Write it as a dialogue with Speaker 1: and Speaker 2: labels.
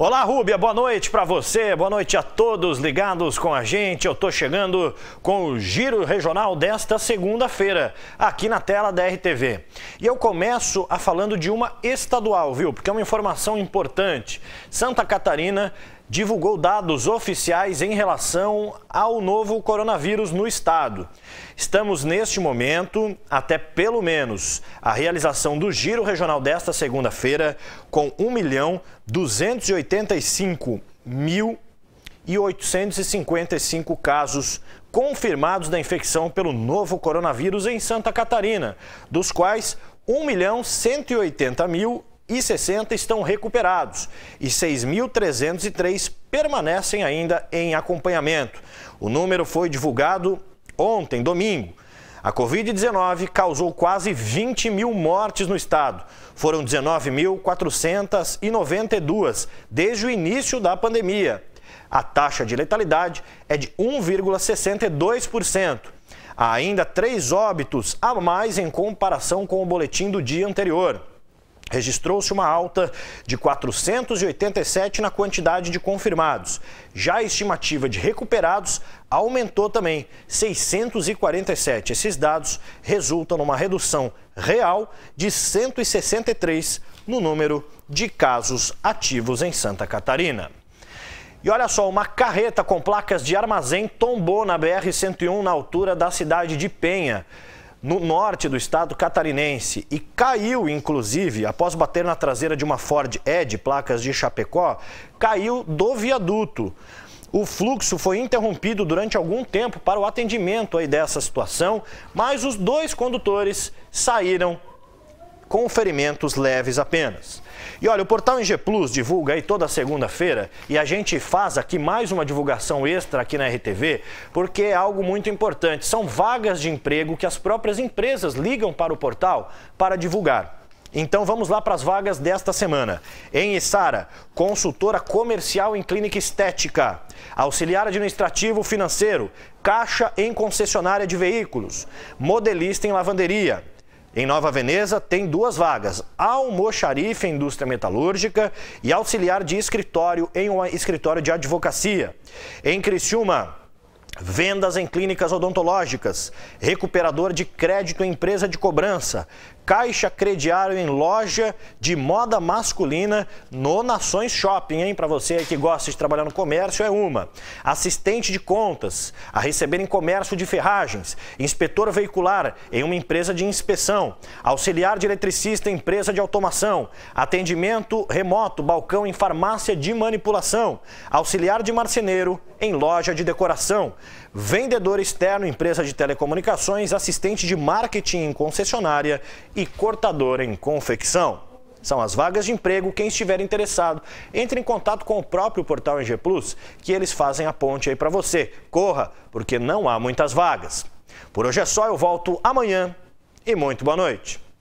Speaker 1: Olá, Rúbia, boa noite para você, boa noite a todos ligados com a gente. Eu estou chegando com o Giro Regional desta segunda-feira, aqui na tela da RTV. E eu começo a falando de uma estadual, viu? Porque é uma informação importante. Santa Catarina divulgou dados oficiais em relação ao novo coronavírus no estado. Estamos neste momento, até pelo menos a realização do giro regional desta segunda-feira, com 1 milhão 285 mil e 855 casos confirmados da infecção pelo novo coronavírus em Santa Catarina, dos quais 1 milhão 180 mil e 60 estão recuperados e 6.303 permanecem ainda em acompanhamento. O número foi divulgado ontem, domingo. A Covid-19 causou quase 20 mil mortes no estado. Foram 19.492 desde o início da pandemia. A taxa de letalidade é de 1,62%. Há ainda três óbitos a mais em comparação com o boletim do dia anterior registrou-se uma alta de 487 na quantidade de confirmados. Já a estimativa de recuperados aumentou também, 647. Esses dados resultam numa redução real de 163 no número de casos ativos em Santa Catarina. E olha só, uma carreta com placas de armazém tombou na BR-101 na altura da cidade de Penha no norte do estado catarinense e caiu, inclusive, após bater na traseira de uma Ford Edge, placas de Chapecó, caiu do viaduto. O fluxo foi interrompido durante algum tempo para o atendimento aí dessa situação, mas os dois condutores saíram com ferimentos leves apenas. E olha, o portal NG Plus divulga aí toda segunda-feira e a gente faz aqui mais uma divulgação extra aqui na RTV, porque é algo muito importante. São vagas de emprego que as próprias empresas ligam para o portal para divulgar. Então vamos lá para as vagas desta semana. Em Sara, consultora comercial em clínica estética, auxiliar administrativo financeiro, caixa em concessionária de veículos, modelista em lavanderia em Nova Veneza tem duas vagas: almoxarife em indústria metalúrgica e auxiliar de escritório em um escritório de advocacia. Em Criciúma, vendas em clínicas odontológicas, recuperador de crédito em empresa de cobrança, caixa crediário em loja de moda masculina no Nações Shopping, hein? Para você que gosta de trabalhar no comércio, é uma. Assistente de contas a receber em comércio de ferragens. Inspetor veicular em uma empresa de inspeção. Auxiliar de eletricista em empresa de automação. Atendimento remoto, balcão em farmácia de manipulação. Auxiliar de marceneiro em loja de decoração. Vendedor externo, empresa de telecomunicações, assistente de marketing em concessionária e cortador em confecção. São as vagas de emprego. Quem estiver interessado, entre em contato com o próprio portal NG Plus, que eles fazem a ponte aí para você. Corra, porque não há muitas vagas. Por hoje é só, eu volto amanhã e muito boa noite.